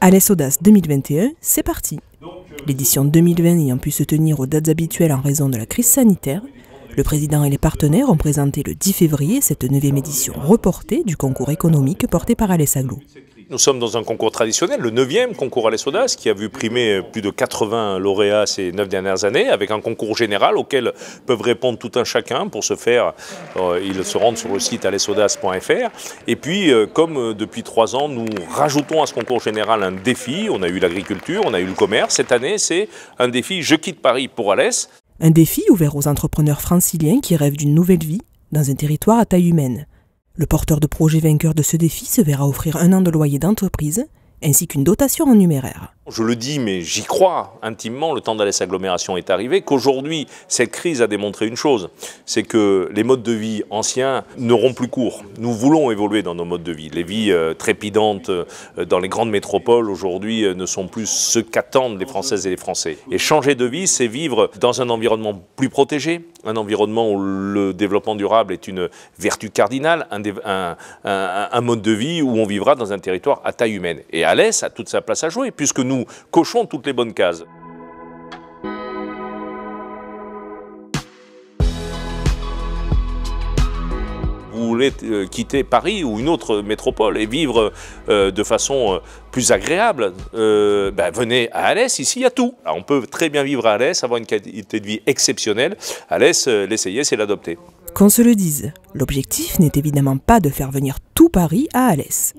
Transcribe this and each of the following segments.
Alès Audace 2021, c'est parti L'édition 2020 ayant pu se tenir aux dates habituelles en raison de la crise sanitaire, le président et les partenaires ont présenté le 10 février cette neuvième édition reportée du concours économique porté par Alès Aglo nous sommes dans un concours traditionnel, le 9e concours à qui a vu primer plus de 80 lauréats ces 9 dernières années, avec un concours général auquel peuvent répondre tout un chacun. Pour ce faire, euh, ils se rendent sur le site alessodas.fr. Et puis, euh, comme euh, depuis trois ans, nous rajoutons à ce concours général un défi. On a eu l'agriculture, on a eu le commerce. Cette année, c'est un défi Je quitte Paris pour Alès. Un défi ouvert aux entrepreneurs franciliens qui rêvent d'une nouvelle vie dans un territoire à taille humaine. Le porteur de projet vainqueur de ce défi se verra offrir un an de loyer d'entreprise ainsi qu'une dotation en numéraire. Je le dis, mais j'y crois intimement, le temps d'aller Agglomération est arrivé, qu'aujourd'hui, cette crise a démontré une chose, c'est que les modes de vie anciens n'auront plus cours. Nous voulons évoluer dans nos modes de vie. Les vies euh, trépidantes euh, dans les grandes métropoles, aujourd'hui, euh, ne sont plus ce qu'attendent les Françaises et les Français. Et changer de vie, c'est vivre dans un environnement plus protégé, un environnement où le développement durable est une vertu cardinale, un, un, mode de vie où on vivra dans un territoire à taille humaine. Alès a toute sa place à jouer, puisque nous cochons toutes les bonnes cases. Vous voulez euh, quitter Paris ou une autre métropole et vivre euh, de façon euh, plus agréable, ben, venez à Alès, ici il y a tout. on peut très bien vivre à Alès, avoir une qualité de vie exceptionnelle. Alès, l'essayer, c'est l'adopter. Qu'on se le dise, l'objectif n'est évidemment pas de faire venir tout Paris à Alès.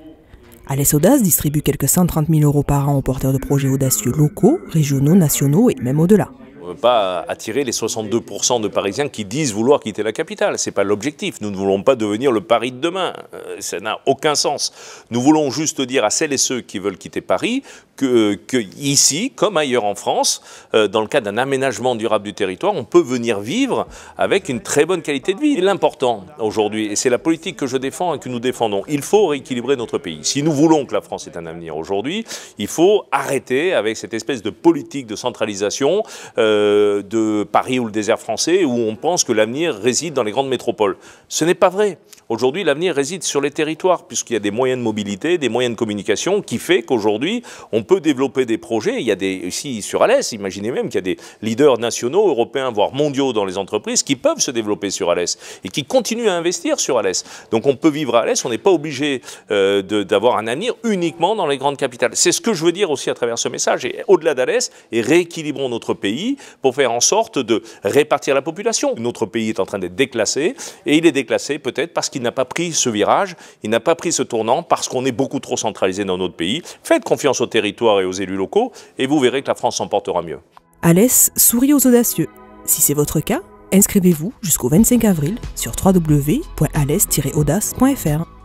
Alès Audace distribue quelques 130 000 euros par an aux porteurs de projets audacieux locaux, régionaux, nationaux et même au-delà ne pas attirer les 62% de Parisiens qui disent vouloir quitter la capitale. Ce n'est pas l'objectif. Nous ne voulons pas devenir le Paris de demain. Euh, ça n'a aucun sens. Nous voulons juste dire à celles et ceux qui veulent quitter Paris que, que ici, comme ailleurs en France, euh, dans le cadre d'un aménagement durable du territoire, on peut venir vivre avec une très bonne qualité de vie. L'important aujourd'hui, et c'est la politique que je défends et que nous défendons, il faut rééquilibrer notre pays. Si nous voulons que la France ait un avenir aujourd'hui, il faut arrêter avec cette espèce de politique de centralisation. Euh, euh, de Paris ou le désert français, où on pense que l'avenir réside dans les grandes métropoles. Ce n'est pas vrai. Aujourd'hui, l'avenir réside sur les territoires, puisqu'il y a des moyens de mobilité, des moyens de communication, qui fait qu'aujourd'hui, on peut développer des projets. Il y a des, ici sur Alès, imaginez même qu'il y a des leaders nationaux, européens, voire mondiaux dans les entreprises qui peuvent se développer sur Alès et qui continuent à investir sur Alès. Donc on peut vivre à Alès, on n'est pas obligé euh, d'avoir un avenir uniquement dans les grandes capitales. C'est ce que je veux dire aussi à travers ce message. Et au-delà d'Alès, et rééquilibrons notre pays pour faire en sorte de répartir la population. Notre pays est en train d'être déclassé et il est déclassé peut-être parce qu'il n'a pas pris ce virage, il n'a pas pris ce tournant parce qu'on est beaucoup trop centralisé dans notre pays. Faites confiance aux territoires et aux élus locaux et vous verrez que la France s'en portera mieux. Alès sourit aux audacieux. Si c'est votre cas, inscrivez-vous jusqu'au 25 avril sur www.alès-audace.fr.